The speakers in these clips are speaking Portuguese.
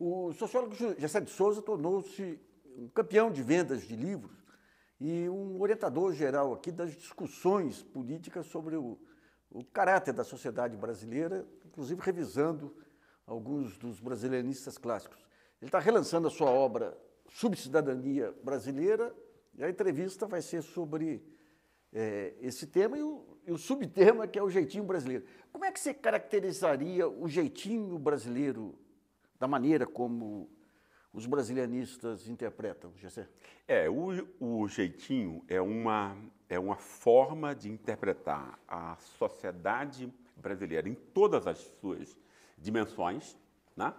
O sociólogo José de Souza tornou-se um campeão de vendas de livros e um orientador geral aqui das discussões políticas sobre o, o caráter da sociedade brasileira, inclusive revisando alguns dos brasileiristas clássicos. Ele está relançando a sua obra Subcidadania Brasileira e a entrevista vai ser sobre é, esse tema e o, e o subtema que é o jeitinho brasileiro. Como é que você caracterizaria o jeitinho brasileiro da maneira como os brasilianistas interpretam, GC? É, o, o jeitinho é uma, é uma forma de interpretar a sociedade brasileira em todas as suas dimensões, né?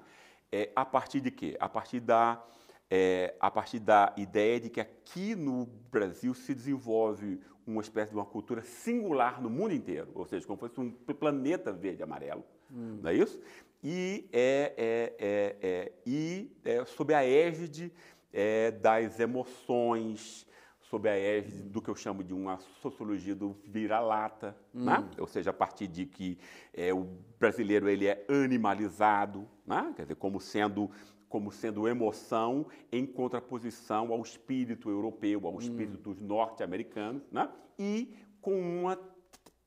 É, a partir de quê? A partir da, é, a partir da ideia de que aqui no Brasil se desenvolve uma espécie de uma cultura singular no mundo inteiro, ou seja, como se fosse um planeta verde e amarelo, hum. não é isso? e é, é, é, e é sob a égide é, das emoções, sob a égide do que eu chamo de uma sociologia do vira-lata, hum. né? ou seja, a partir de que é, o brasileiro ele é animalizado, né? quer dizer, como sendo como sendo emoção em contraposição ao espírito europeu, ao hum. espírito hum. norte-americano, né? e com uma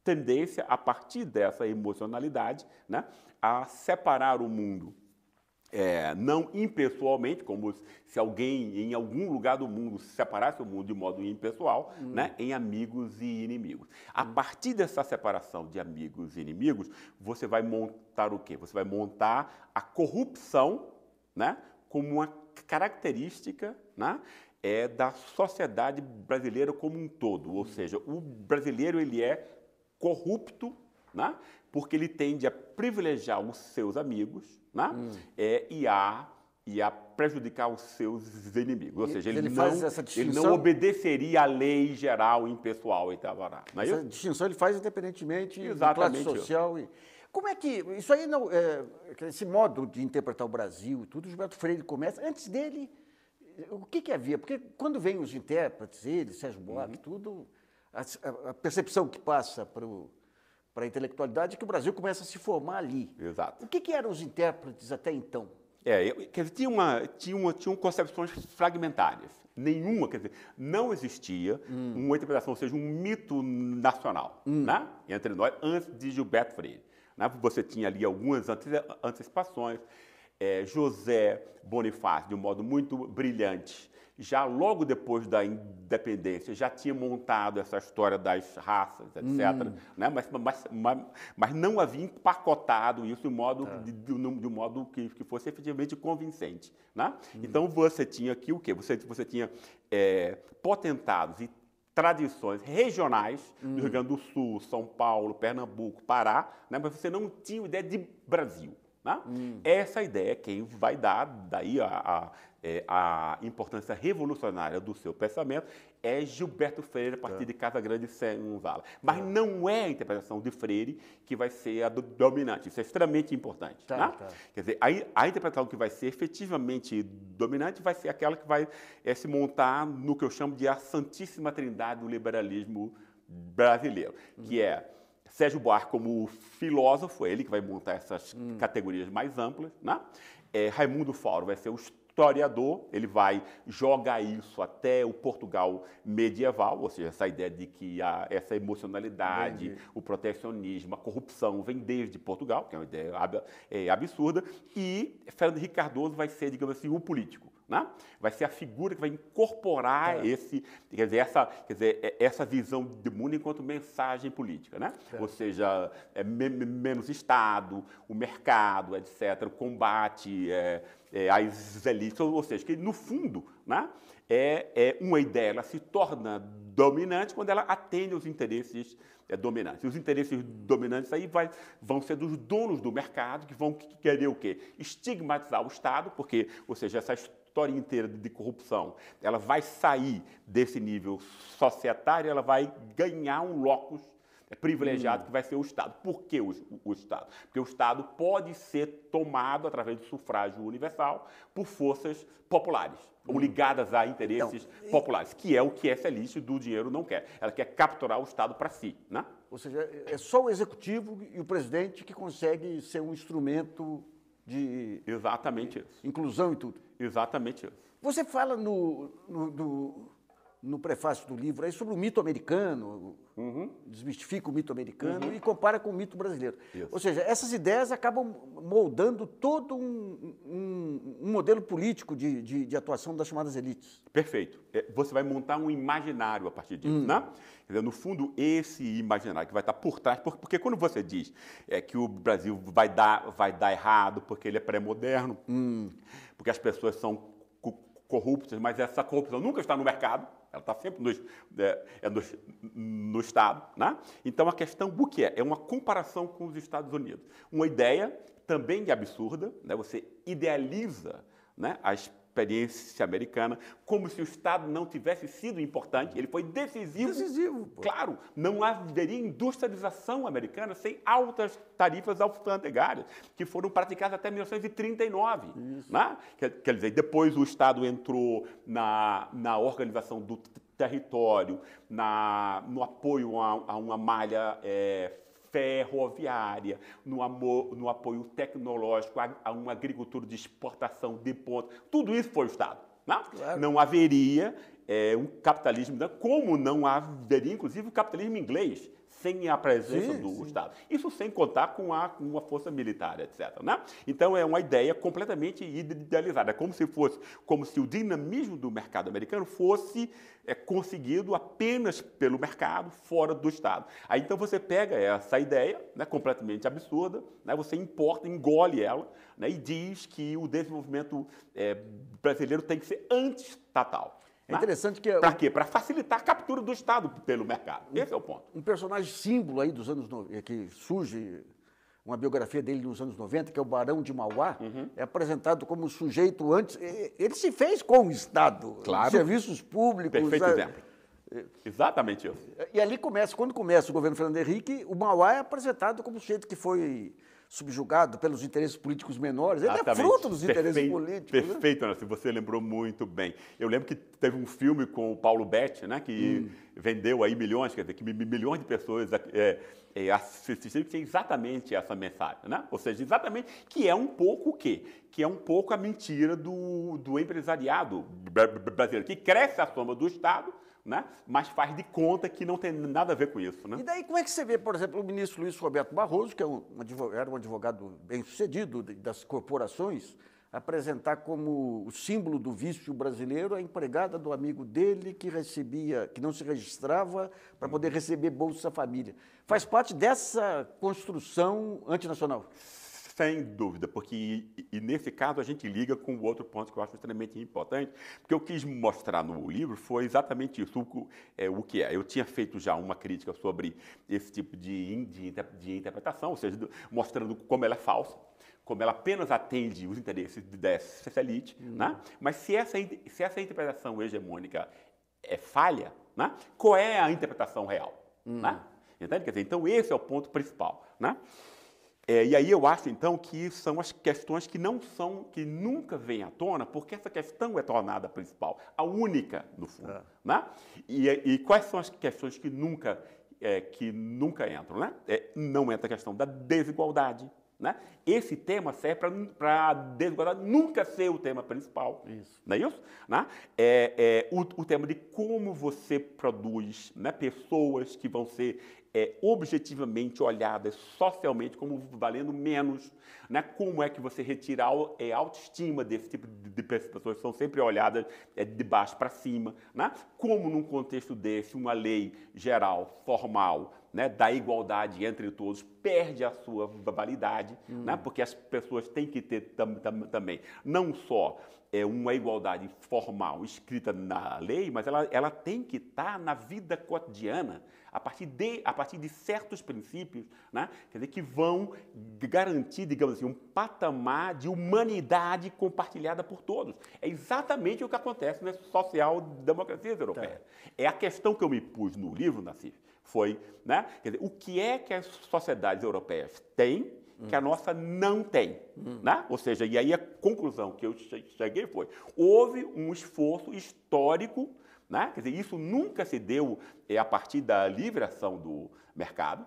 tendência, a partir dessa emocionalidade, né, a separar o mundo. É, não impessoalmente, como se alguém em algum lugar do mundo separasse o mundo de modo impessoal, hum. né, em amigos e inimigos. A hum. partir dessa separação de amigos e inimigos, você vai montar o quê? Você vai montar a corrupção né, como uma característica né, é da sociedade brasileira como um todo, ou hum. seja, o brasileiro ele é corrupto, né? porque ele tende a privilegiar os seus amigos né? Hum. é, e, a, e a prejudicar os seus inimigos. Ou e seja, ele, ele não, ele não obedeceria à lei geral impessoal em Tavará. É essa isso? distinção ele faz independentemente Exatamente. de classe social e... Como é que. Isso aí não. É, esse modo de interpretar o Brasil e tudo, o Gilberto Freire começa. Antes dele, o que, que havia? Porque quando vem os intérpretes, ele, Sérgio Buarque, uhum. tudo, a, a percepção que passa para para a intelectualidade é que o Brasil começa a se formar ali. Exato. O que, que eram os intérpretes até então? É, eu, quer dizer, tinha, uma, tinha, uma, tinha concepções fragmentárias. Nenhuma, quer dizer, não existia hum. uma interpretação, ou seja, um mito nacional hum. né? entre nós antes de Gilberto Freire. Né? Você tinha ali algumas antecipações. É, José Bonifácio, de um modo muito brilhante, já logo depois da independência, já tinha montado essa história das raças, etc. Hum. Né? Mas, mas, mas, mas, não havia empacotado isso de modo, tá. de, de, de modo que, que, fosse efetivamente convincente. Né? Hum. Então você tinha aqui o quê? Você, você tinha é, potentados e tradições regionais hum. do Rio Grande do Sul, São Paulo, Pernambuco, Pará, né? mas você não tinha ideia de Brasil. Né? Hum. Essa ideia é quem vai dar daí a, a é, a importância revolucionária do seu pensamento é Gilberto Freire a partir é. de Casa Grande e Senzala. Mas é. não é a interpretação de Freire que vai ser a do, dominante. Isso é extremamente importante. Tá, né? tá. Quer dizer, a, a, interpretação que vai ser efetivamente dominante vai ser aquela que vai é, se montar no que eu chamo de a Santíssima Trindade do liberalismo brasileiro, uhum. que é Sérgio Buarque como filósofo, é ele que vai montar essas uhum. categorias mais amplas, né? É, Raimundo Fauro vai ser o historiador, ele vai jogar isso até o Portugal medieval, ou seja, essa ideia de que a, essa emocionalidade, Entendi. o protecionismo, a corrupção vem desde Portugal, que é uma ideia ab, é, absurda, e Fernando Henrique Cardoso vai ser, digamos assim, o político. Né? Vai ser a figura que vai incorporar é. esse, quer dizer, essa, quer dizer, é, essa visão de mundo enquanto mensagem política, né? É. Ou seja, é me, menos Estado, o mercado, etc., o combate é, é, às elites, ou seja, que no fundo, né, é, uma ideia, ela se torna dominante quando ela atende aos interesses dominantes. E os interesses dominantes aí vai, vão ser dos donos do mercado que vão querer o quê? Estigmatizar o Estado, porque, ou seja, essa história história inteira de corrupção, ela vai sair desse nível societário, ela vai ganhar um locus privilegiado hum. que vai ser o Estado. Por que o, o, Estado? Porque o Estado pode ser tomado através do sufrágio universal por forças populares ou hum. ligadas a interesses então, populares, que é o que essa elite do dinheiro não quer. Ela quer capturar o Estado para si, né? Ou seja, é só o executivo e o presidente que consegue ser um instrumento de. Exatamente isso. Inclusão e tudo. Exatamente isso. Você fala no, no, no no prefácio do livro aí é sobre o mito americano, uhum. desmistifica o mito americano uhum. e compara com o mito brasileiro. Isso. Ou seja, essas ideias acabam moldando todo um, um, um modelo político de, de, de, atuação das chamadas elites. Perfeito. É, você vai montar um imaginário a partir disso, hum. né? Quer dizer, no fundo, esse imaginário que vai estar por trás, porque quando você diz é, que o Brasil vai dar, vai dar errado porque ele é pré-moderno, hum. porque as pessoas são corruptas, mas essa corrupção nunca está no mercado, ela está sempre nos, é, é nos, no Estado. Né? Então, a questão o que é? É uma comparação com os Estados Unidos. Uma ideia também absurda, né? você idealiza né, as experiência americana, como se o Estado não tivesse sido importante, ele foi decisivo. Decisivo. Pô. Claro, não haveria industrialização americana sem altas tarifas alfandegárias, que foram praticadas até 1939. Né? Quer, quer, dizer, depois o Estado entrou na, na organização do território, na, no apoio a, a uma malha é, ferroviária, no, amor, no apoio tecnológico a, a, uma agricultura de exportação de ponta. Tudo isso foi o Estado. Não, né? claro. não haveria é, um capitalismo, né? como não haveria, inclusive, o capitalismo inglês, sem a presença sim, do sim. Estado. Isso sem contar com a, com a força militar, etc. Né? Então é uma ideia completamente idealizada, é como se fosse, como se o dinamismo do mercado americano fosse é, conseguido apenas pelo mercado fora do Estado. Aí então você pega essa ideia, né, completamente absurda, né, você importa, engole ela né, e diz que o desenvolvimento é, brasileiro tem que ser estatal. É interessante que. É Para quê? Para facilitar a captura do Estado pelo mercado. Um, Esse é o ponto. Um personagem símbolo aí dos anos. No... É que surge uma biografia dele nos anos 90, que é o Barão de Mauá, uhum. é apresentado como sujeito antes. Ele se fez com o Estado, claro. serviços públicos. Perfeito é, exemplo. Exatamente isso. E ali começa, quando começa o governo Fernando Henrique, o Mauá é apresentado como sujeito que foi subjugado pelos interesses políticos menores. Ele é Exatamente. é fruto dos interesses políticos. Né? Perfeito, né? você lembrou muito bem. Eu lembro que teve um filme com o Paulo Betti, né, que hum. vendeu aí milhões, quer dizer, que milhões de pessoas é, é, é assistiram, que tem é exatamente essa mensagem, né? Ou seja, exatamente que é um pouco o quê? Que é um pouco a mentira do, do empresariado brasileiro, que cresce a soma do Estado, né? mas faz de conta que não tem nada a ver com isso. Né? E daí como é que você vê, por exemplo, o ministro Luiz Roberto Barroso, que é um advogado, era um advogado bem-sucedido das corporações, apresentar como o símbolo do vício brasileiro a empregada do amigo dele que recebia, que não se registrava para poder uhum. receber Bolsa Família. Faz parte dessa construção antinacional? Sem dúvida, porque e nesse caso a gente liga com o outro ponto que eu acho extremamente importante, porque eu quis mostrar no livro foi exatamente isso, o, é, o que é. Eu tinha feito já uma crítica sobre esse tipo de, de, de interpretação, ou seja, mostrando como ela é falsa, como ela apenas atende os interesses dessa elite, hum. né? mas se essa, se essa interpretação hegemônica é falha, né? qual é a interpretação real? Hum. Né? Entende? Quer dizer, então esse é o ponto principal. Né? É, e aí eu acho então que são as questões que não são, que nunca vêm à tona, porque essa questão é tornada principal, a única no fundo, é. né? E, e, quais são as questões que nunca é, que nunca entram, né? É, não entra a questão da desigualdade, né? Esse tema serve para a desigualdade nunca ser o tema principal. Isso. Não é isso? Né? É, é o, o, tema de como você produz né, pessoas que vão ser é, objetivamente olhadas é socialmente como valendo menos, né? como é que você retira a é, autoestima desse tipo de, de pessoas que são sempre olhadas é, de baixo para cima, né? como num contexto desse uma lei geral, formal, né, da igualdade entre todos perde a sua validade, hum. né, porque as pessoas têm que ter tam, tam, também não só é, uma igualdade formal escrita na lei, mas ela, ela tem que estar tá na vida cotidiana, a partir de, a partir de certos princípios, né? quer dizer, que vão garantir, digamos assim, um patamar de humanidade compartilhada por todos. É exatamente o que acontece nas social-democracia europeia. Tá. É a questão que eu me pus no livro, Nassif, foi, né? Quer dizer, o que é que as sociedades europeias têm que a hum. nossa não tem. Hum. Né? Ou seja, e aí a conclusão que eu cheguei foi: houve um esforço histórico né? Quer dizer, isso nunca se deu é, a partir da liberação do mercado,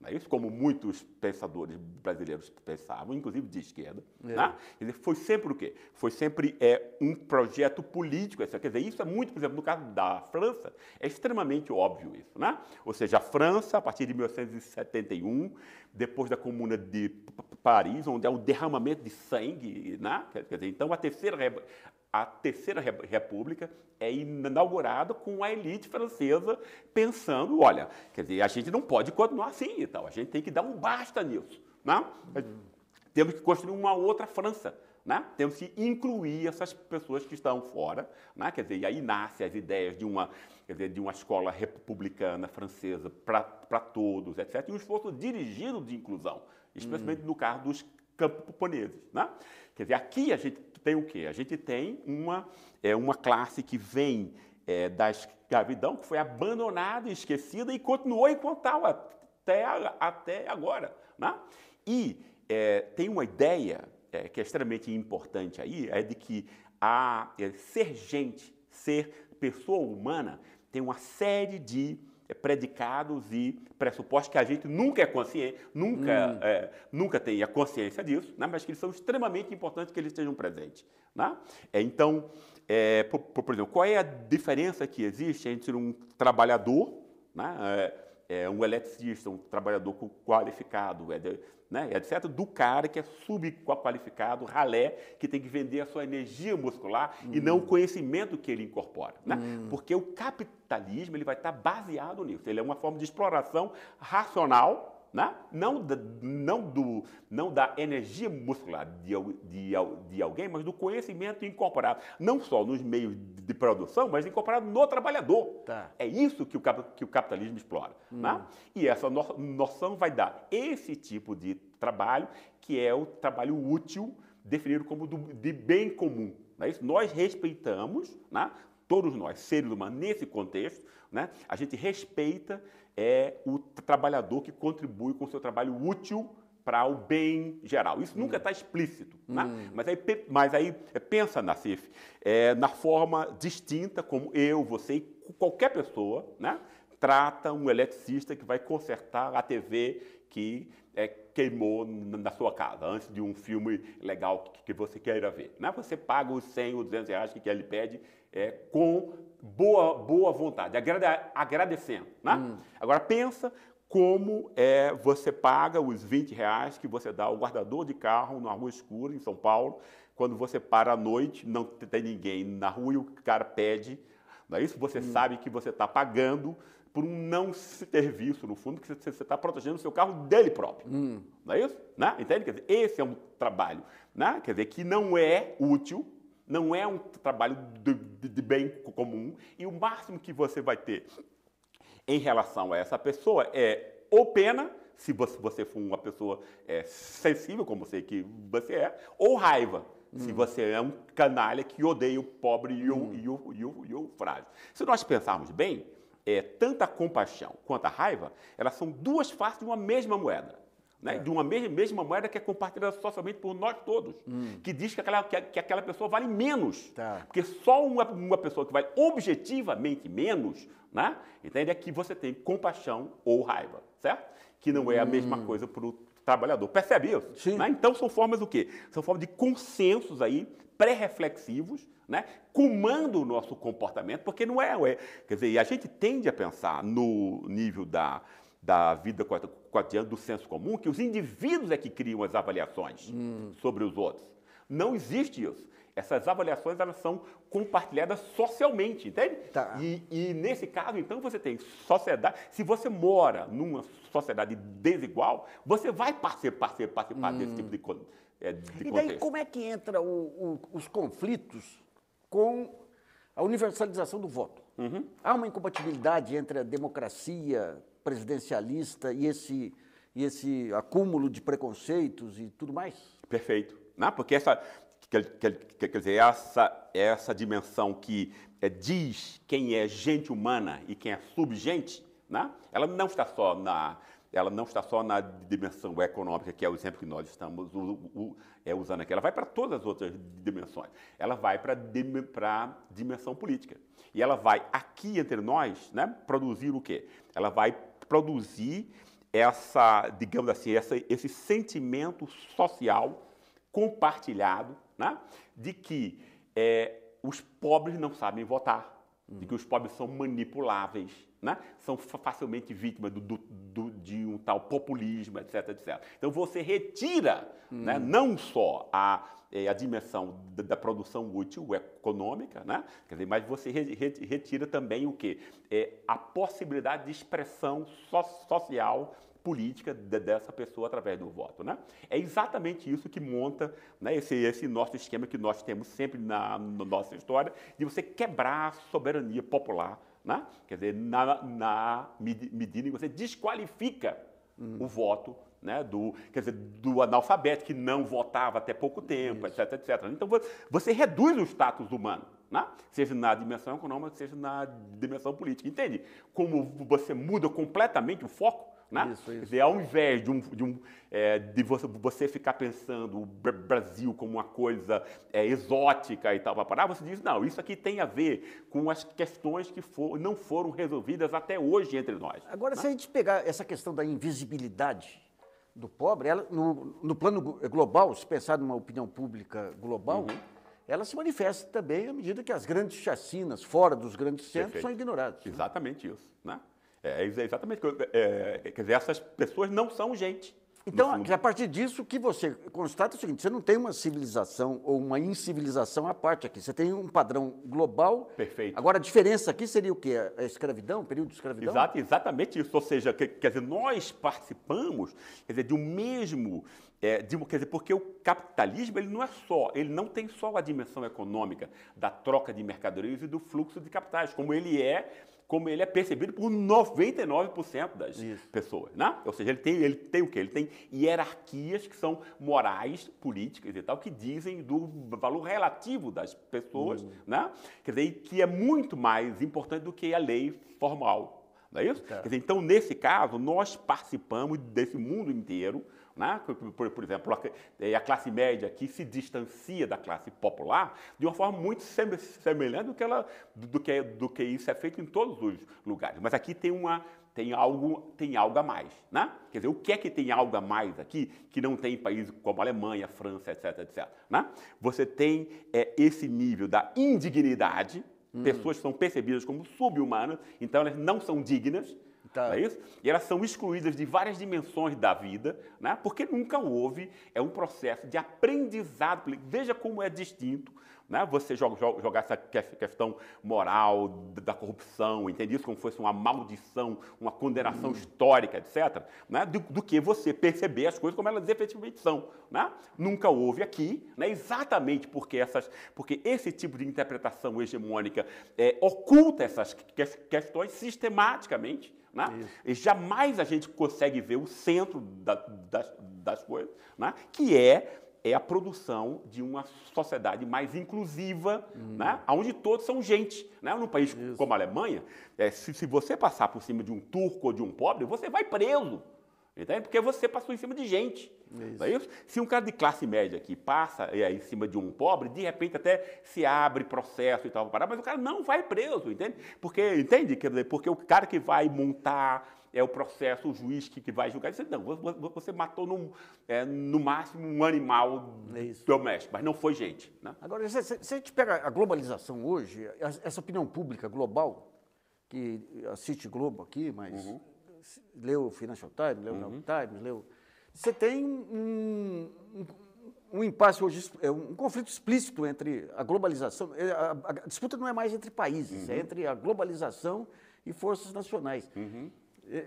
né? isso como muitos pensadores brasileiros pensavam, inclusive de esquerda. É. Né? Quer dizer, foi sempre o quê? Foi sempre é, um projeto político. Quer dizer, isso é muito, por exemplo, no caso da França, é extremamente óbvio isso. Né? Ou seja, a França, a partir de 1971, depois da Comuna de Paris, onde há um derramamento de sangue, né? quer dizer, então a terceira a Terceira República é inaugurada com a elite francesa pensando, olha, quer dizer, a gente não pode continuar assim e tal, a gente tem que dar um basta nisso, né? Temos que construir uma outra França, né? Temos que incluir essas pessoas que estão fora, né? Quer dizer, e aí nascem as ideias de uma, quer dizer, de uma escola republicana francesa para todos, etc. E um esforço dirigido de inclusão, especialmente hum. no caso dos camponeses, né? Quer dizer, aqui a gente tem o quê? A gente tem uma, é, uma classe que vem é, da escravidão, que foi abandonada, esquecida e continuou enquanto tal até, até agora. Né? E é, tem uma ideia é, que é extremamente importante aí, é de que a, é, ser gente, ser pessoa humana, tem uma série de predicados e pressupostos que a gente nunca é consciente, nunca, hum. é, nunca tem a consciência disso, né? mas que eles são extremamente importantes que eles estejam presentes. Né? É, então, é, por, por, exemplo, qual é a diferença que existe entre um trabalhador, né? É, é um eletricista, um trabalhador qualificado, é de, né, é etc., do cara que é subqualificado, ralé, que tem que vender a sua energia muscular hum. e não o hum. conhecimento que ele incorpora. Né? Hum. Porque o capitalismo ele vai estar baseado nisso. Ele é uma forma de exploração racional né? não, da, não, do, não da energia muscular de, de, de alguém, mas do conhecimento incorporado, não só nos meios de produção, mas incorporado no trabalhador. Tá. É isso que o, que o capitalismo explora. Hum. Né? E essa no, noção vai dar esse tipo de trabalho, que é o trabalho útil, definido como do, de bem comum. É Nós respeitamos né? todos nós, seres humanos, nesse contexto, né, a gente respeita é, o trabalhador que contribui com o seu trabalho útil para o bem geral. Isso hum. nunca está explícito, né? hum. né? mas, aí, mas aí é, pensa, Nassif, é, na forma distinta como eu, você e qualquer pessoa né, trata um eletricista que vai consertar a TV que é, queimou na sua casa, antes de um filme legal que, que você queira ver. Né? Você paga os 100 ou 200 reais que ele pede é, com boa, boa vontade, agrade, agradecendo. Né? Hum. Agora, pensa como é, você paga os 20 reais que você dá ao guardador de carro numa rua escura em São Paulo, quando você para à noite, não tem ninguém na rua e o cara pede. Não é isso? Você hum. sabe que você está pagando por um não serviço, no fundo, que você está protegendo o seu carro dele próprio. Hum. Não é isso? Né? Entende? Quer dizer, esse é um trabalho, né? quer dizer, que não é útil, não é um trabalho de, de, de bem comum, e o máximo que você vai ter em relação a essa pessoa é ou pena, se você for uma pessoa é, sensível, como sei que você é, ou raiva. Hum. Se você é um canalha que odeia o pobre e o, hum. e o, e o, e o frágil. Se nós pensarmos bem, é, tanto a compaixão quanto a raiva, elas são duas faces de uma mesma moeda. Né? É. De uma mesma, mesma, moeda que é compartilhada socialmente por nós todos, hum. que diz que aquela, que, que aquela pessoa vale menos. Tá. Porque só uma, uma pessoa que vale objetivamente menos, né? entende? É que você tem compaixão ou raiva, certo? Que não é a mesma hum. coisa para o trabalhador. Percebeu? Né? Então são formas o quê? São formas de consensos aí pré-reflexivos, né? Comando o nosso comportamento, porque não é, é, quer dizer, a gente tende a pensar no nível da da vida cotidiana do senso comum, que os indivíduos é que criam as avaliações hum. sobre os outros. Não existe isso. Essas avaliações elas são compartilhadas socialmente, entende? Tá. E, e nesse caso, então, você tem sociedade. Se você mora numa sociedade desigual, você vai participar, participar, hum. desse tipo de, é, E daí, como é que entra os conflitos com a universalização do voto? Uhum. Há uma incompatibilidade entre a democracia presidencialista e esse, e esse acúmulo de preconceitos e tudo mais? Perfeito. não né? Porque essa, Quer, quer, quer dizer, essa, essa dimensão que é, diz quem é gente humana e quem é subgente, né? ela não está só na ela não está só na dimensão econômica, que é o exemplo que nós estamos é, usando aqui, ela vai para todas as outras dimensões. Ela vai para a dimensão política. E ela vai, aqui entre nós, né, produzir o quê? Ela vai produzir essa, digamos assim, essa, esse sentimento social compartilhado né? de que é, os pobres não sabem votar, de que os pobres são manipuláveis, né? são facilmente vítimas do, do, do, de um tal populismo, etc, etc. Então você retira né, hum. não só a, é, a dimensão da, da, produção útil econômica, né? Quer dizer, mas você re, re, retira também o quê? É, a possibilidade de expressão so, social política de, dessa pessoa através do voto. Né? É exatamente isso que monta né, esse, esse nosso esquema que nós temos sempre na, na nossa história, de você quebrar a soberania popular. Né? Quer dizer, na, na medida em que você desqualifica uhum. o voto né, do, quer dizer, do analfabeto que não votava até pouco tempo, Isso. etc, etc. Então você reduz o status humano, né? seja na dimensão econômica, seja na dimensão política. Entende? Como você muda completamente o foco né? Isso, isso. Quer dizer, ao invés de, um, de, um, é, de você, você, ficar pensando o Brasil como uma coisa é, exótica e tal, você diz, não, isso aqui tem a ver com as questões que for, não foram resolvidas até hoje entre nós. Agora, né? se a gente pegar essa questão da invisibilidade do pobre, ela, no, no plano global, se pensar numa opinião pública global, uhum. ela se manifesta também à medida que as grandes chacinas fora dos grandes centros Perfeito. são ignoradas. Né? Exatamente né? isso, né? É, é, é, exatamente. É, é, quer dizer, essas pessoas não são gente. Então, a partir disso, o que você constata é o seguinte: você não tem uma civilização ou uma incivilização à parte aqui. Você tem um padrão global. Perfeito. Agora, a diferença aqui seria o quê? A escravidão, o período de escravidão? Exato, exatamente isso. Ou seja, quer, quer dizer, nós participamos quer dizer, de um mesmo. É, de, quer dizer, porque o capitalismo ele não é só, ele não tem só a dimensão econômica da troca de mercadorias e do fluxo de capitais, como ele é como ele é percebido por 99% das Isso. pessoas, né? Ou seja, ele tem, ele tem o quê? Ele tem hierarquias que são morais, políticas e tal, que dizem do valor relativo das pessoas, uhum. né? Quer dizer, que é muito mais importante do que a lei formal, não é isso? Tá. Dizer, então, nesse caso, nós participamos desse mundo inteiro né? Por, por, exemplo, eh, a classe média aqui se distancia da classe popular de uma forma muito semelhante do que, ela, do que, do que isso é feito em todos os lugares. Mas aqui tem uma, tem algo, tem algo a mais, né? Quer dizer, o que é que tem algo a mais aqui que não tem em países como Alemanha, França, etc, etc, né? Você tem é, esse nível da indignidade, hum. pessoas são percebidas como subhumanas, então elas não são dignas, Tá. é isso? E elas são excluídas de várias dimensões da vida, né? porque nunca houve, é um processo de aprendizado. Veja como é distinto. Né? Você joga, joga, jogar essa questão moral da corrupção, entende isso como fosse uma maldição, uma condenação hum. histórica, etc., né? do, do, que você perceber as coisas como elas efetivamente são. Né? Nunca houve aqui, né? exatamente porque, essas, porque esse tipo de interpretação hegemônica é, oculta essas questões sistematicamente. Né? E jamais a gente consegue ver o centro da, das, das coisas, né? que é é a produção de uma sociedade mais inclusiva, hum. né? onde todos são gente. Né? Num país Isso. como a Alemanha, é, se, se, você passar por cima de um turco ou de um pobre, você vai preso. Entende? É porque você passou em cima de gente. É isso. Se um cara de classe média aqui passa é, em cima de um pobre, de repente até se abre processo e tal, mas o cara não vai preso, entende? Porque, entende? Quer dizer, porque o cara que vai montar é o processo, o juiz que, que vai julgar, você, não, você matou no, é, no máximo um animal é Isso. doméstico, mas não foi gente. Né? Agora, se, se a gente pega a globalização hoje, essa opinião pública global, que assiste Globo aqui, mas uhum leu o Financial Times, leu o uhum. York Times, leu. Você tem um, um, um impasse hoje, é um conflito explícito entre a globalização. É, a, a disputa não é mais entre países, é uhum. é entre a globalização e forças nacionais. Uhum.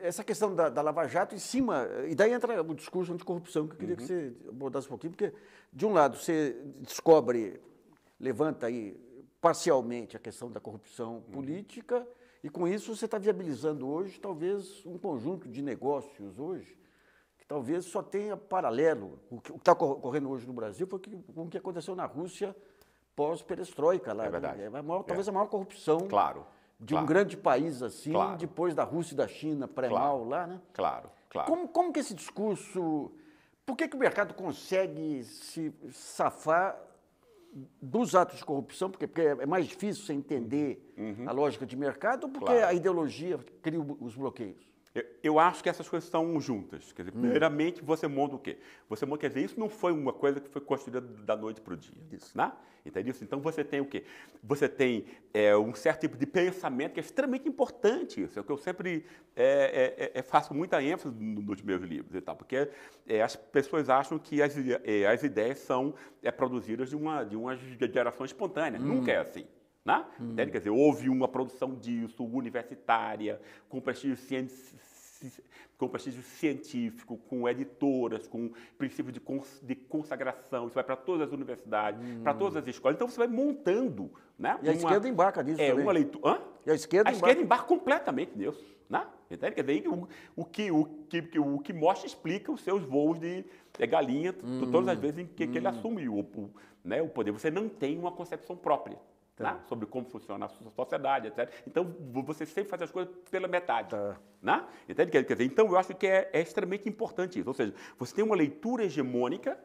Essa questão da, da, Lava Jato em cima, e daí entra o discurso anticorrupção, que eu queria que uhum. você abordasse um pouquinho, porque, de um lado, você descobre, levanta aí parcialmente a questão da corrupção uhum. política e com isso você está viabilizando hoje talvez um conjunto de negócios hoje que talvez só tenha paralelo. O que está ocorrendo hoje no Brasil foi com o que aconteceu na Rússia pós-perestroika. Lá, é verdade. Né? É, a maior, é. talvez é. a maior corrupção claro, de claro. um grande país assim, claro. depois da Rússia e da China, pré-mal lá. Né? Claro, claro. Como, como que esse discurso... Por que, que o mercado consegue se safar dos atos de corrupção, porque, porque é mais difícil você entender uhum. a lógica de mercado, ou porque claro. a ideologia cria os bloqueios? Eu, eu, acho que essas coisas estão juntas. Quer dizer, hum. primeiramente, você monta o quê? Você monta, quer dizer, isso não foi uma coisa que foi construída da noite para o dia. Isso. Né? Entendeu? Então, você tem o quê? Você tem é, um certo tipo de pensamento que é extremamente importante. Isso é o que eu sempre é, é, é, é faço muita ênfase nos meus livros e tal, porque é, as pessoas acham que as, as ideias são produzidas de uma, de uma geração espontânea. Hum. Nunca é assim. Né? Hum. Entende? Quer dizer, houve uma produção disso, universitária, com prestígio científico com prestígio científico, com editoras, com princípio de, cons de consagração, isso vai para todas as universidades, hum. para todas as escolas. Então você vai montando. Né, e a esquerda embarca nisso. É, também. uma leitura. E a esquerda, a embarca... esquerda embarca completamente nisso. Né? Entende? Quer dizer, o, hum. o, que, o, que, o que mostra explica os seus voos de, de galinha, hum. todas as hum. vezes em que, hum. que ele hum. assume o, o, né, o poder. Você não tem uma concepção própria. Tá. Né? sobre como funciona a sociedade, etc. Então, você sempre faz as coisas pela metade. Tá. Né? Entende? Quer dizer, então, eu acho que é, é, extremamente importante isso. Ou seja, você tem uma leitura hegemônica,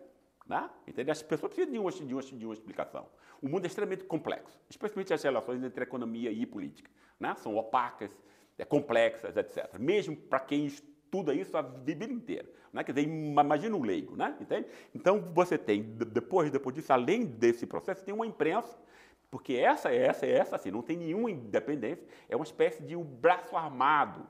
né? entende? as pessoas precisam de uma, de, uma, de uma explicação. O mundo é extremamente complexo, especialmente as relações entre economia e política. Né? São opacas, é, complexas, etc. Mesmo para quem estuda isso a vida inteira. Né? Quer dizer, imagina um leigo, né? entende? Então, você tem, depois, depois disso, além desse processo, tem uma imprensa porque essa, essa, essa, assim, não tem nenhuma independência, é uma espécie de um braço armado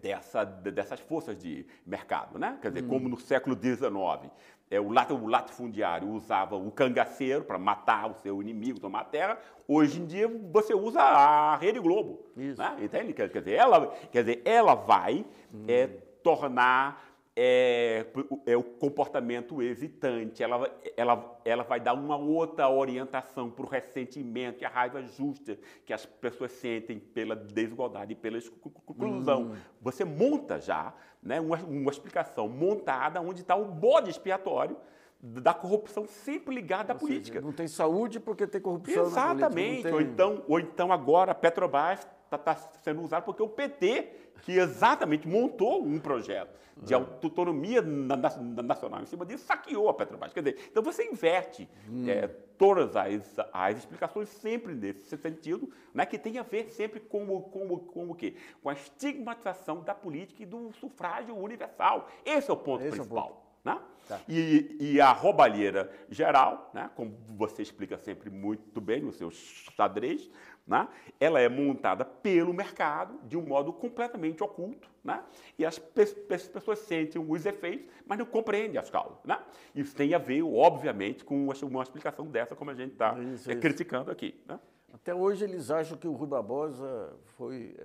dessa, dessas forças de mercado, né? Quer dizer, hum. como uhum. no século XIX, é, o, lat, o latifundiário usava o cangaceiro para matar o seu inimigo, tomar a terra. Hoje em dia você usa a Rede Globo, né? Isso. né? Entende? Quer, quer dizer, ela, quer dizer, ela vai hum. é, tornar é, é, o comportamento hesitante, ela, ela, ela vai dar uma outra orientação para o ressentimento e a raiva justa que as pessoas sentem pela desigualdade e pela exclusão. Hum. Você monta já né, uma, uma explicação montada onde está o bode expiatório da corrupção sempre ligada ou à política. Seja, não tem saúde porque tem corrupção. Exatamente. Tem... Ou, então, ou então agora a Petrobras está tá sendo usado porque o PT, que exatamente montou um projeto de é. autonomia nacional em cima disso, saqueou a Petrobras. Quer dizer, então você inverte hum. é, todas as, as explicações sempre nesse sentido, né, que tem a ver sempre com, com, com o quê? Com a estigmatização da política e do sufrágio universal. Esse é o ponto Esse principal. É o ponto. Né? Tá. E, e, a roubalheira geral, né, como você explica sempre muito bem no seu xadrez, né, ela é montada pelo mercado de um modo completamente oculto. Né, e as pe pessoas sentem os efeitos, mas não compreendem as causas. Né? Isso tem a ver, obviamente, com uma explicação dessa, como a gente está é, criticando aqui. Né? Até hoje eles acham que o Rui Barbosa foi.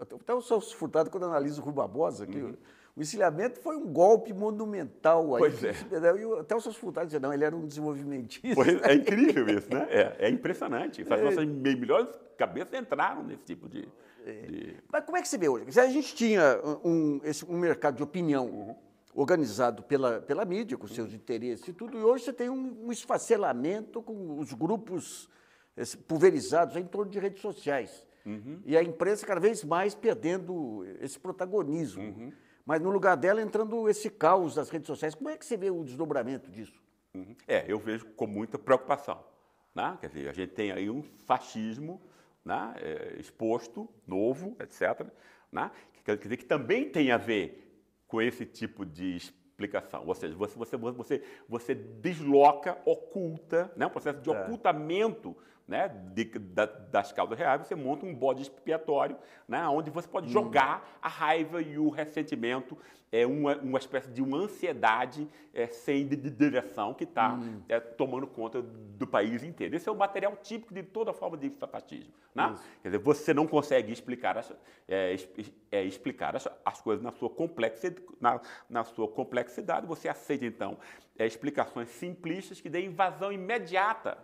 Até eu sou Furtado, quando analiso o Rui Barbosa, aqui. Uhum o encilhamento foi um golpe monumental. Aí, pois é. E até os seus funcionários diziam, não, ele era um desenvolvimentista. Pois, é incrível isso, né? É, é impressionante. As é. nossas melhores cabeças entraram nesse tipo de, é. de... Mas como é que você vê hoje? Se a gente tinha um, esse, um mercado de opinião uhum. organizado pela, pela mídia, com seus uhum. interesses e tudo, e hoje você tem um, um esfacelamento com os grupos pulverizados em torno de redes sociais. Uhum. E a imprensa cada vez mais perdendo esse protagonismo. Uhum. Mas no lugar dela entrando esse caos das redes sociais, como é que você vê o desdobramento disso? Uhum. É, eu vejo com muita preocupação. Né? Quer dizer, a gente tem aí um fascismo né? é, exposto, novo, etc., né? quer dizer, que também tem a ver com esse tipo de explicação. Ou seja, você, você, você, você desloca, oculta, né? um processo de é. ocultamento né, de, da, das causas reais, você monta um bode expiatório, né, onde você pode jogar a raiva e o ressentimento, é uma, uma espécie de uma ansiedade é, sem direção que está hum. é, tomando conta do país inteiro. Esse é o material típico de toda forma de fascismo. Né? Quer dizer, você não consegue explicar as, é, é, explicar as, as coisas na sua, complexidade, na, na sua complexidade, você aceita, então, é, explicações simplistas que dêem vazão imediata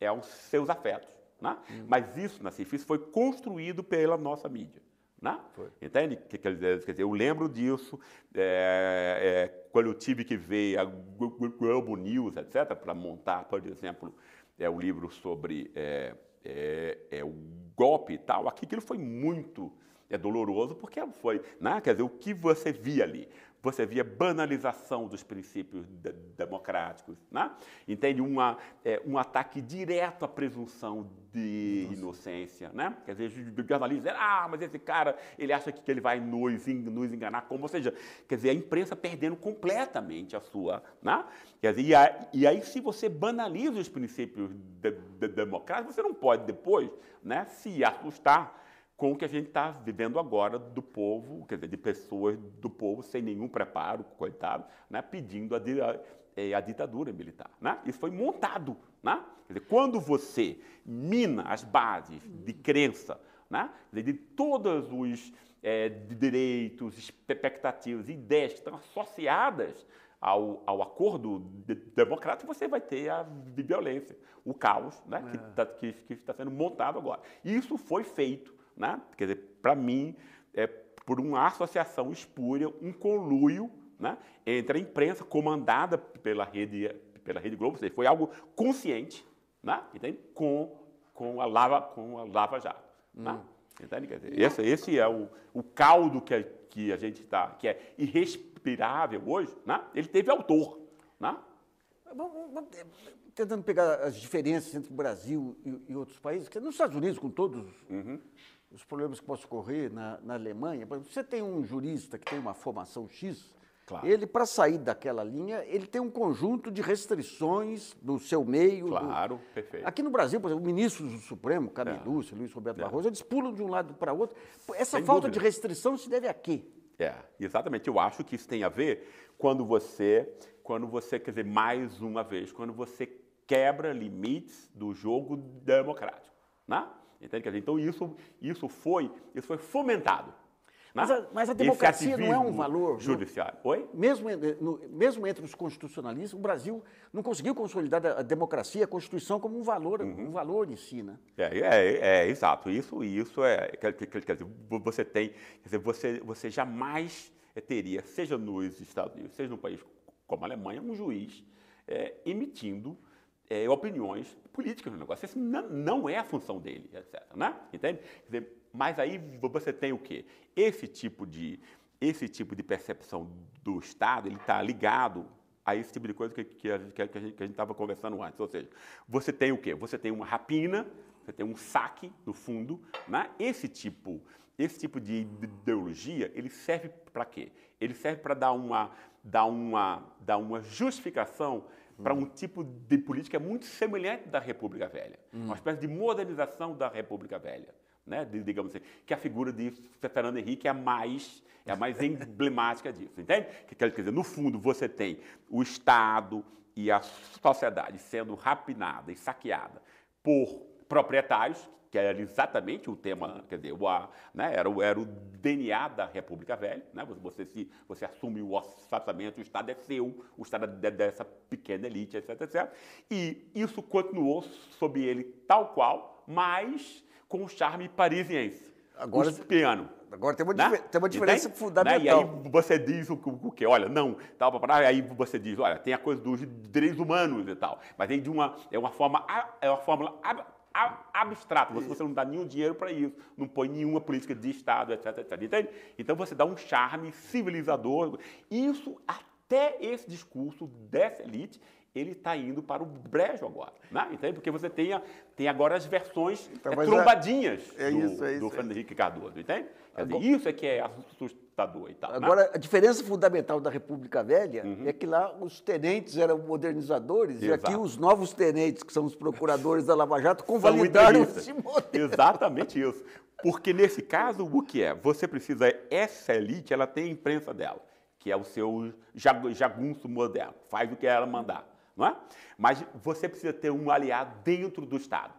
é os seus afetos. Né? Hum. Mas isso, Nassif, isso foi construído pela nossa mídia. Né? Entende? Que, quer dizer, eu lembro disso é, é, quando eu tive que ver a Globo News, etc., para montar, por exemplo, é, o livro sobre é, é, é o golpe e tal. Aquilo foi muito é doloroso porque foi, né? quer dizer, o que você via ali? Você via banalização dos princípios de democráticos, né? entende? Uma, é, um ataque direto à presunção de Nossa. inocência, né? Quer dizer, o jornalistas ah, mas esse cara, ele acha que ele vai nos, nos enganar como, ou seja, quer dizer, a imprensa perdendo completamente a sua, né? Quer dizer, e, a, e aí se você banaliza os princípios de, de democráticos, você não pode depois, né, se assustar com o que a gente está vivendo agora do povo, quer dizer, de pessoas do povo sem nenhum preparo, coitado, né, pedindo a, a, é, a, ditadura militar. Né? Isso foi montado. Né? Quer dizer, quando você mina as bases de crença, né, dizer, de todos os é, direitos, expectativas, ideias que estão associadas ao, ao, acordo democrático, você vai ter a violência, o caos né, é. Tá, que está sendo montado agora. Isso foi feito né? Quer dizer, para mim, é por uma associação espúria, um conluio né, entre a imprensa comandada pela Rede, pela Rede Globo, seja, foi algo consciente né, Com, com, a lava, com a Lava Jato. Né? Hum. Né? Entende? Quer dizer, esse, esse é o, o caldo que a, que a gente está, que é irrespirável hoje, né? ele teve autor. Né? tentando pegar as diferenças entre o Brasil e, e outros países, que é nos Estados Unidos, com todos. Uhum os problemas que possam ocorrer na, na Alemanha. Por exemplo, você tem um jurista que tem uma formação X, Claro. Ele, para sair daquela linha, ele tem um conjunto de restrições do seu meio. Claro, do... perfeito. Aqui no Brasil, por exemplo, ministro do Supremo, Camilúcio, é. Luiz Roberto é. Barroso, eles pulam de um lado para outro. Essa Sem falta dúvida. de restrição se deve a quê? É, exatamente. Eu acho que isso tem a ver quando você, quando você, quer dizer, mais uma vez, quando você quebra limites do jogo democrático, né? Entende? Então isso, isso, foi, isso foi fomentado. Mas a, mas a democracia não é um valor. Judiciário. Não, Oi? Mesmo, no, mesmo entre os constitucionalistas, o Brasil não conseguiu consolidar a democracia, a Constituição, como um valor, uhum. um valor em si, né? É, é, é, é exato. Isso, isso é. Quer, quer dizer, você tem. Quer dizer, você, você jamais teria, seja nos Estados Unidos, seja num país como a Alemanha, um juiz é, emitindo é, opiniões políticas no negócio. Isso não, não é a função dele, etc. Né? Entende? Dizer, mas aí você tem o quê? Esse tipo de, esse tipo de percepção do Estado, ele está ligado a esse tipo de coisa que, que, a, que a gente estava conversando antes. Ou seja, você tem o quê? Você tem uma rapina, você tem um saque no fundo, né? Esse tipo, esse tipo de ideologia, ele serve para quê? Ele serve para dar uma, dar uma, dar uma justificação para um tipo de política muito semelhante da República Velha, hum. uma espécie de modernização da República Velha. Né, de, digamos assim, que a figura de Fernando Henrique é a mais, é a mais emblemática disso, entende? Que, quer dizer, no fundo, você tem o Estado e a sociedade sendo rapinada e saqueada por proprietários que era exatamente o tema, quer dizer, o, né, era, era o DNA da República Velha, né, você, se, você assume o assassinato, o Estado é seu, o Estado é dessa pequena elite, etc, etc. E isso continuou sob ele tal qual, mas com o charme parisiense, Agora, piano. Agora tem uma, né? tem uma diferença tem, fundamental. Né? E aí você diz o, o, que? Olha, não, tal, papai, aí você diz, olha, tem a coisa dos direitos humanos e tal. Mas aí de uma, é uma forma, é uma fórmula abstrato. Você, você não dá nenhum dinheiro para isso, não põe nenhuma política de Estado, etc, etc. Entende? Então você dá um charme civilizador. Isso até esse discurso dessa elite ele está indo para o brejo agora, né? Entende? Porque você tem, a, tem agora as versões então, é, é trombadinhas é, é do, isso, é do Fernando Henrique Cardoso, entende? Dizer, isso é que é assustador ditador e tal. Tá? Agora, a diferença fundamental da República Velha uhum. é que lá os tenentes eram modernizadores Exato. e aqui os novos tenentes, que são os procuradores da Lava Jato, convalidaram esse modelo. Exatamente isso. Porque nesse caso, o que é? Você precisa, essa elite, ela tem a imprensa dela, que é o seu jagunço modelo, faz o que ela mandar, não é? Mas você precisa ter um aliado dentro do Estado.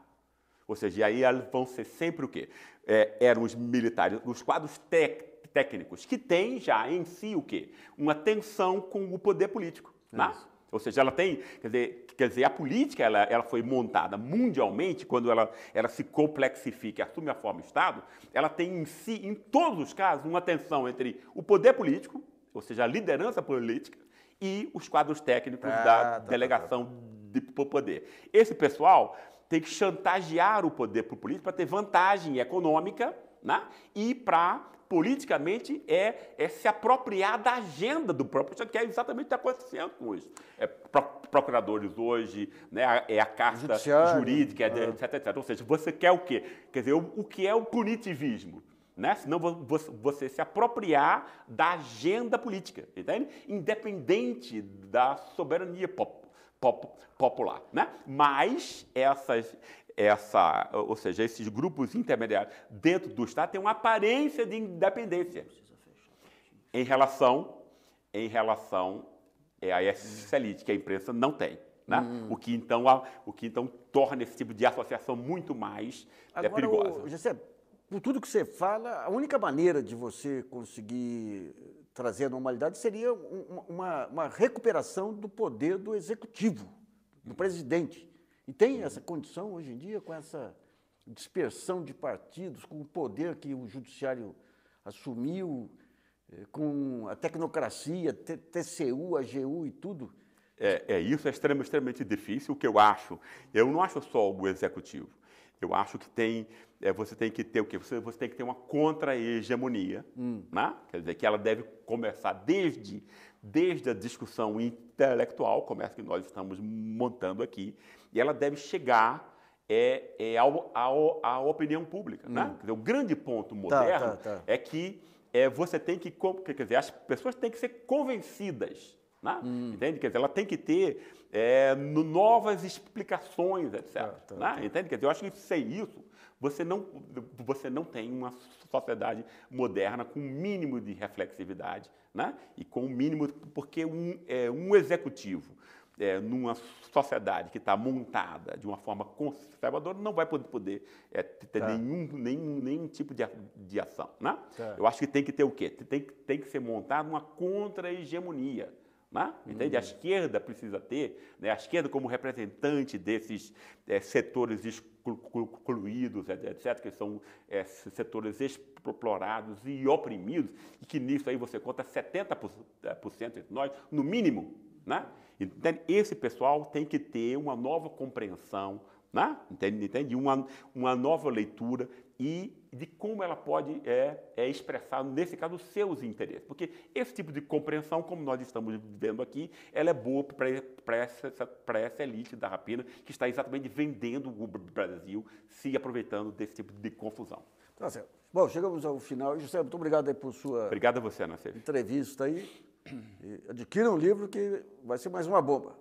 Ou seja, aí vão ser sempre o quê? É, eram os militares, os quadros técnicos técnicos, que tem já em si o quê? Uma tensão com o poder político. É né? Ou seja, ela tem, quer dizer, quer dizer a política ela, ela foi montada mundialmente, quando ela, ela se complexifica e assume a forma Estado, ela tem em si, em todos os casos, uma tensão entre o poder político, ou seja, a liderança política, e os quadros técnicos ah, da tá, delegação tá, tá. tá. de poder. Esse pessoal tem que chantagear o poder para político para ter vantagem econômica né? e para politicamente é, é se apropriar da agenda do próprio que é exatamente o que está acontecendo com isso. É, pro, procuradores hoje, né, é a carta Judiciário, jurídica, é. Ah. etc, etc. Ou seja, você quer o quê? Quer dizer, o, o que é o punitivismo? Né? Senão você, se apropriar da agenda política, entende? independente da soberania pop, popular. Né? Mas essas, essa, ou seja, esses grupos intermediários dentro do Estado têm uma aparência de independência em relação, em relação à é, essa elite que a imprensa não tem. Né? Hum. O, que então, o que então torna esse tipo de associação muito mais é, Agora, é, perigosa. O, José, por tudo que você fala, a única maneira de você conseguir trazer a normalidade seria uma, uma, uma recuperação do poder do executivo, do hum. presidente. E tem essa condição hoje em dia com essa dispersão de partidos, com o poder que o judiciário assumiu, eh, com a tecnocracia, TCU, AGU e tudo. É, é isso é extremamente, extremamente difícil. O que eu acho, eu não acho só o executivo. Eu acho que tem, é, você tem que ter o quê? Você, você tem que ter uma contra-hegemonia, hum. né? quer dizer, que ela deve começar desde, desde a discussão intelectual, começa é que nós estamos montando aqui, e ela deve chegar é, é ao, ao, à opinião pública. Né? Hum. Né? Dizer, o grande ponto tá, moderno tá, tá, tá. é que é, você tem que, quer dizer, as pessoas têm que ser convencidas. Né? Hum. Entende? Quer dizer, ela tem que ter é, no, novas explicações, etc. Tá, tá, né? Entende? Quer dizer, eu acho que sem isso, você não, você não tem uma sociedade moderna com o mínimo de reflexividade né? e com o mínimo, porque um, é, um executivo é, numa sociedade que está montada de uma forma conservadora, não vai poder, poder é, ter tá. nenhum, nenhum, nenhum tipo de, de ação. Né? Tá. Eu acho que tem que ter o quê? Tem, tem que ser montada uma contra-hegemonia. Né? Entende? A uhum. esquerda precisa ter, né? a esquerda como representante desses é, setores excluídos, etc., que são é, setores explorados e oprimidos, e que nisso aí você conta 70% de é, nós, no mínimo. Né? Entende? Esse pessoal tem que ter uma nova compreensão, né? entende? entende? Uma, uma nova leitura e de como ela pode é, é, expressar, nesse caso, os seus interesses. Porque esse tipo de compreensão, como nós estamos vendo aqui, ela é boa para essa, essa elite da rapina que está exatamente vendendo o Brasil, se aproveitando desse tipo de confusão. Tá certo. Bom, chegamos ao final. José, muito obrigado aí por sua obrigado a você, entrevista aí. E adquira um livro que vai ser mais uma bomba.